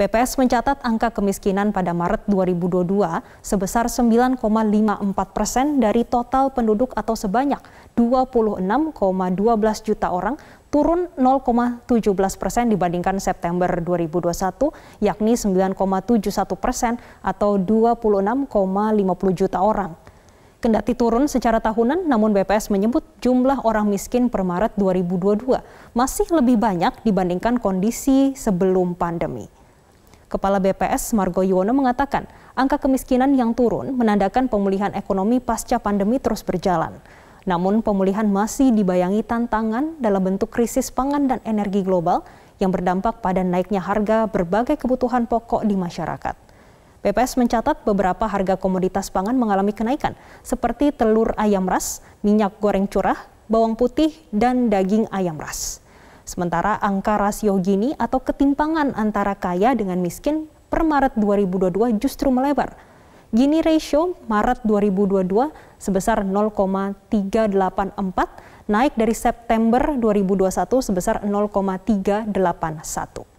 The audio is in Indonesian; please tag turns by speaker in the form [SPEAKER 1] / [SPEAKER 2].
[SPEAKER 1] BPS mencatat angka kemiskinan pada Maret 2022 sebesar 9,54 persen dari total penduduk atau sebanyak 26,12 juta orang turun 0,17 persen dibandingkan September 2021 yakni 9,71 persen atau 26,50 juta orang. Kendati turun secara tahunan, namun BPS menyebut jumlah orang miskin per Maret 2022 masih lebih banyak dibandingkan kondisi sebelum pandemi. Kepala BPS Margo Yuwono mengatakan, angka kemiskinan yang turun menandakan pemulihan ekonomi pasca pandemi terus berjalan. Namun pemulihan masih dibayangi tantangan dalam bentuk krisis pangan dan energi global yang berdampak pada naiknya harga berbagai kebutuhan pokok di masyarakat. BPS mencatat beberapa harga komoditas pangan mengalami kenaikan seperti telur ayam ras, minyak goreng curah, bawang putih, dan daging ayam ras. Sementara angka rasio gini atau ketimpangan antara kaya dengan miskin per Maret 2022 justru melebar. Gini ratio Maret 2022 sebesar 0,384 naik dari September 2021 sebesar 0,381.